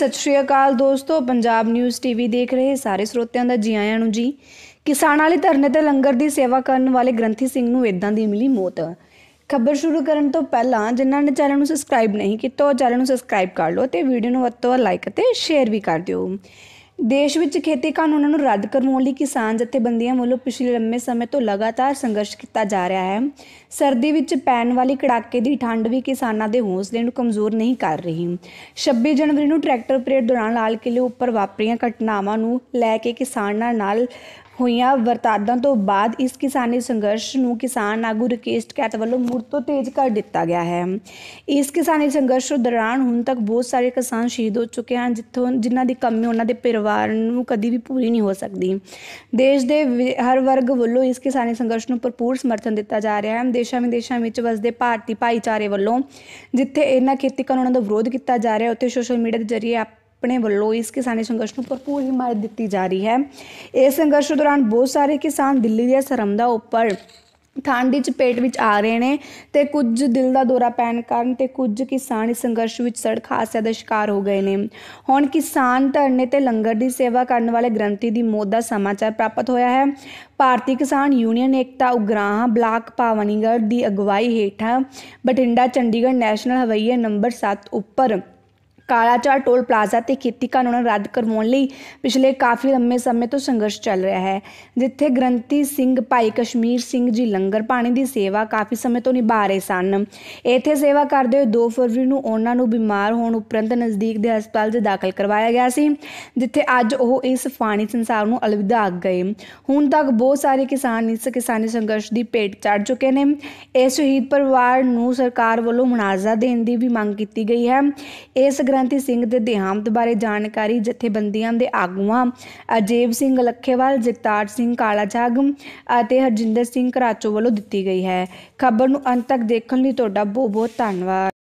ਸਤਿ ਸ਼੍ਰੀ ਅਕਾਲ ਦੋਸਤੋ Punjab news TV ਦੇਖ ਰਹੇ ਸਾਰੇ ਸਰੋਤਿਆਂ ਦਾ ਜੀ ਆਇਆਂ ਨੂੰ ਜੀ ਕਿਸਾਨਾਂ ਵਾਲੇ ਧਰਨੇ ਤੇ ਲੰਗਰ ਦੀ ਸੇਵਾ ਕਰਨ ਵਾਲੇ ਗ੍ਰੰਥੀ ਸਿੰਘ ਨੂੰ ਇਦਾਂ ਦੀ ਮਿਲੀ ਮੌਤ ਖਬਰ ਸ਼ੁਰੂ ਕਰਨ ਤੋਂ ਪਹਿਲਾਂ ਜਿਨ੍ਹਾਂ ਨੇ ਚੈਨਲ ਨੂੰ ਸਬਸਕ੍ਰਾਈਬ ਨਹੀਂ ਕੀਤਾ ਉਹ ਚੈਨਲ ਨੂੰ ਸਬਸਕ੍ਰਾਈਬ ਕਰ ਲਓ ਤੇ ਵੀਡੀਓ ਨੂੰ ਵੱਧ ਤੋਂ ਵੱਧ ਲਾਈਕ ਅਤੇ ਸ਼ੇਅਰ ਵੀ ਕਰ ਦਿਓ ਦੇਸ਼ ਵਿੱਚ ਖੇਤੀ ਕਾਨੂੰਨਾਂ ਨੂੰ ਰੱਦ ਕਰਵਾਉਣ ਲਈ ਕਿਸਾਨ ਜਥੇਬੰਦੀਆਂ ਵੱਲੋਂ ਪਿਛਲੇ ਲੰਮੇ ਸਮੇਂ ਤੋਂ ਲਗਾਤਾਰ ਸੰਘਰਸ਼ ਕੀਤਾ ਜਾ ਰਿਹਾ ਹੈ ਸਰਦੀ ਵਿੱਚ ਪੈਣ ਵਾਲੀ ਕੜਾਕੇ ਦੀ ਠੰਡ ਵੀ ਕਿਸਾਨਾਂ ਦੇ ਹੌਸਲੇ ਨੂੰ ਕਮਜ਼ੋਰ ਨਹੀਂ ਕਰ ਰਹੀ 26 ਜਨਵਰੀ ਨੂੰ ਟਰੈਕਟਰ ਪਰੇਡ ਦੌਰਾਨ ਲਾਲ ਕਿਲੇ ਉੱਪਰ ਵਾਪਰੀਆਂ ਘਟਨਾਵਾਂ ਨੂੰ ਲੈ ਕੇ ਕਿਸਾਨਾਂ ਨਾਲ ਹੋਈਆਂ ਵਰਤਾਦਾਂ ਤੋਂ ਬਾਅਦ ਇਸ ਕਿਸਾਨੀ ਸੰਘਰਸ਼ ਨੂੰ ਕਿਸਾਨ ਆਗੂ ਰਕੇਸ਼ ਕੈਤ ਵੱਲੋਂ ਮੁੜ ਤੋਂ ਤੇਜ਼ ਕਰ ਦਿੱਤਾ ਗਿਆ ਹੈ ਇਸ ਕਿਸਾਨੀ ਸੰਘਰਸ਼ ਦੌਰਾਨ ਹੁਣ ਤੱਕ ਬਹੁਤ ਸਾਰੇ ਕਿਸਾਨ ਸ਼ਹੀਦ ਹੋ ਚੁੱਕੇ ਹਨ ਜਿੱਥੋਂ ਜਿਨ੍ਹਾਂ ਦੀ ਕਮੀ ਉਹਨਾਂ ਦੇ ਪਰਿਵਾਰ ਨੂੰ ਕਦੀ ਵੀ ਪੂਰੀ ਨਹੀਂ ਹੋ ਸਕਦੀ ਦੇਸ਼ ਦੇ ਹਰ ਵਰਗ ਵੱਲੋਂ ਇਸ ਕਿਸਾਨੀ ਸੰਘਰਸ਼ ਨੂੰ ਭਰਪੂਰ ਸਮਰਥਨ ਦਿੱਤਾ ਜਾ ਰਿਹਾ ਹੈ ਦੇਸ਼ਾਂ ਵਿਦੇਸ਼ਾਂ ਵਿੱਚ ਵਸਦੇ ਭਾਰਤੀ ਭਾਈਚਾਰੇ ਵੱਲੋਂ ਜਿੱਥੇ ਇਹਨਾਂ ਖੇਤੀ ਕਾਨੂੰਨਾਂ ਦਾ ਵਿਰੋਧ ਕੀਤਾ ਜਾ ਰਿਹਾ ਉੱਥੇ ਸੋਸ਼ਲ ਮੀਡੀਆ ਦੇ ਜ਼ਰੀਏ ਆਪਣੇ ਵੱਲੋਂ ਇਸ ਕਿਸਾਨੀ ਸੰਘਰਸ਼ ਨੂੰ ਭਰਪੂਰ ਹਿਮਾਇਤ ਦਿੱਤੀ ਜਾ ਰਹੀ ਹੈ ਇਸ ਸੰਘਰਸ਼ ਦੌਰਾਨ ਬਹੁਤ ਸਾਰੇ ਕਿਸਾਨ ਦਿੱਲੀ ਦੀਆਂ ਸਰਮਦਾ ਉੱਪਰ ਠੰਡ ਚ ਪੇਟ ਵਿੱਚ ਆ ਰਹੇ ਨੇ ਤੇ ਕੁਝ ਦਿਲ ਦਾ ਦੌਰਾ ਪੈਣ ਕਾਰਨ ਤੇ ਕੁਝ ਕਿਸਾਨ ਇਸ ਸੰਘਰਸ਼ ਵਿੱਚ ਸੜਕ ਹਾਦਸੇ ਦਾ ਸ਼ਿਕਾਰ ਹੋ ਗਏ ਨੇ ਹੁਣ ਕਿਸਾਨ ਧਰਨੇ ਤੇ ਲੰਗਰ ਦੀ ਸੇਵਾ ਕਰਨ ਵਾਲੇ ਗ੍ਰੰਥੀ ਦੀ ਮੌਤ ਦਾ ਸਮਾਚਾਰ ਪ੍ਰਾਪਤ ਹੋਇਆ ਹੈ ਭਾਰਤੀ ਕਿਸਾਨ ਯੂਨੀਅਨ ਏਕਤਾ ਉਗਰਾਹ ਬਲਾਕ ਪਾਵਨੀਗੜ ਦੀ ਅਗਵਾਈ ਹੇਠਾਂ Bathinda Chandigarh national highway number 7 ਉੱਪਰ ਕਾਲਾਚਾਰ ਟੋਲ ਪਲਾਜ਼ਾ ਤੇ ਖੇਤੀ ਕਾਨੂੰਨ ਰੱਦ ਕਰਵਾਉਣ ਲਈ ਪਿਛਲੇ ਕਾਫੀ ਲੰਮੇ ਸਮੇਂ ਤੋਂ ਸੰਘਰਸ਼ ਚੱਲ ਰਿਹਾ ਹੈ ਜਿੱਥੇ ਗ੍ਰੰਤੀ ਸਿੰਘ ਭਾਈ ਕਸ਼ਮੀਰ ਸਿੰਘ ਜੀ ਲੰਗਰ ਪਾਣੀ ਦੀ ਸੇਵਾ ਕਾਫੀ ਸਮੇਂ ਤੋਂ ਨਿਭਾ ਰਹੇ ਸਨ ਇੱਥੇ ਸੇਵਾ ਕਰਦੇ ਹੋਏ 2 ਫਰਵਰੀ ਨੂੰ ਉਹਨਾਂ ਨੂੰ ਬਿਮਾਰ ਹੋਣ ਉਪਰੰਤ ਨਜ਼ਦੀਕ ਦੇ ਹਸਪਤਾਲ 'ਚ ਦਾਖਲ ਕਰਵਾਇਆ ਗਿਆ ਸੀ ਜਿੱਥੇ ਅੱਜ ਉਹ ਇਸ ਫਾਨੀ ਸੰਸਾਰ ਨੂੰ ਅਲਵਿਦਾ ਆਖ ਗਏ ਹੁਣ ਤੱਕ ਬਹੁਤ ਸਾਰੇ ਕਿਸਾਨ ਇਸ ਕਿਸਾਨੀ ਸੰਘਰਸ਼ ਦੀ ਪੇਟ ਚੜ ਚੁੱਕੇ ਨੇ ਇਹ ਸ਼ਹੀਦ ਪਰਿਵਾਰ ਨੂੰ ਸਰਕਾਰ ਵੱਲੋਂ ਮੁਆਵਜ਼ਾ ਦੇਣ ਦੀ ਵੀ ਮੰਗ ਕੀਤੀ ਗਈ ਹੈ ਇਸ ਕ੍ਰਾਂਤੀ ਸਿੰਘ ਦੇ ਦੇਹਾਂਤ ਬਾਰੇ ਜਾਣਕਾਰੀ ਜਥੇਬੰਦੀਆਂ ਦੇ ਆਗੂਆਂ ਅਜੀਬ ਸਿੰਘ ਲੱਖੇਵਾਲ ਜਗਤਾਰ ਸਿੰਘ ਕਾਲਾਜਾਗ ਅਤੇ ਹਰਜਿੰਦਰ ਸਿੰਘ ਕਰਾਚੋ ਵੱਲੋਂ ਦਿੱਤੀ ਗਈ ਹੈ ਖਬਰ ਨੂੰ ਅੰਤ ਤੱਕ ਦੇਖਣ ਲਈ ਤੁਹਾਡਾ ਬਹੁਤ ਬਹੁਤ ਧੰਨਵਾਦ